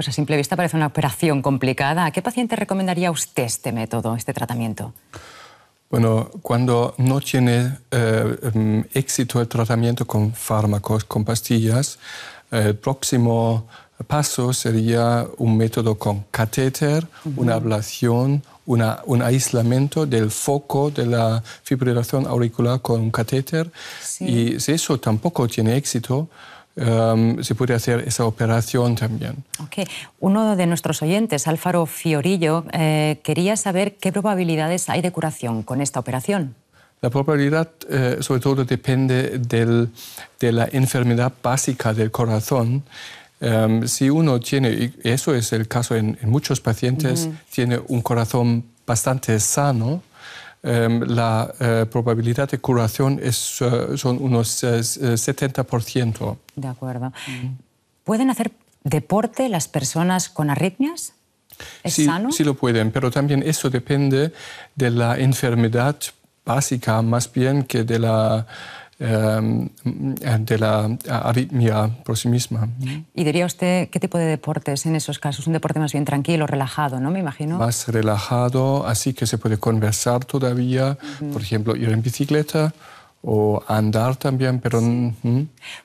pues a simple vista parece una operación complicada. ¿A qué paciente recomendaría usted este método, este tratamiento? Bueno, cuando no tiene eh, mm, éxito el tratamiento con fármacos, con pastillas, el próximo paso sería un método con catéter, una ablación, un aislamiento del foco de la fibrilación auricular con un catéter. Y si eso tampoco tiene éxito, Em, se puede hacer esa operación también. Okay. Uno de nuestros oyentes, Álvaro Fiorillo, eh, quería saber qué probabilidades hay de curación con esta operación. La probabilidad eh, sobre todo depende de la enfermedad básica del corazón. Em, si uno tiene, y eso es el caso en, muchos pacientes, tiene un corazón bastante sano, em, la eh, probabilidad de curación es, son unos 70%. De acuerdo. ¿Pueden hacer deporte las personas con arritmias? ¿Es sí, sano? Sí lo pueden, pero también eso depende de la enfermedad básica más bien que de la em, de la arritmia por sí misma. ¿Y diría usted qué tipo de deportes en esos casos? Un deporte más bien tranquilo, relajado, ¿no? Me imagino. Más relajado, así que se puede conversar todavía, por ejemplo, ir en bicicleta o andar también, pero...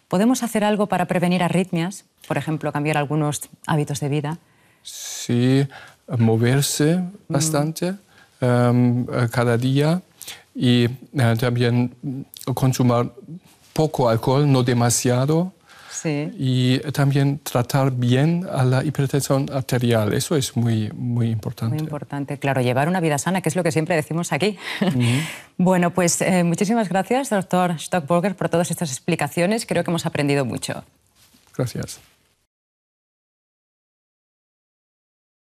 ¿Podemos hacer algo para prevenir arritmias? Por ejemplo, cambiar algunos hábitos de vida. Sí, moverse mm. bastante em, eh, cada día y eh, también consumar poco alcohol, no demasiado. Y también tratar bien a la hipertensión arterial. Eso es muy, muy importante. Muy importante, claro. Llevar una vida sana, que es lo que siempre decimos aquí. bueno, pues eh, muchísimas gracias, doctor Stockburger, por todas estas explicaciones. Creo que hemos aprendido mucho. Gracias.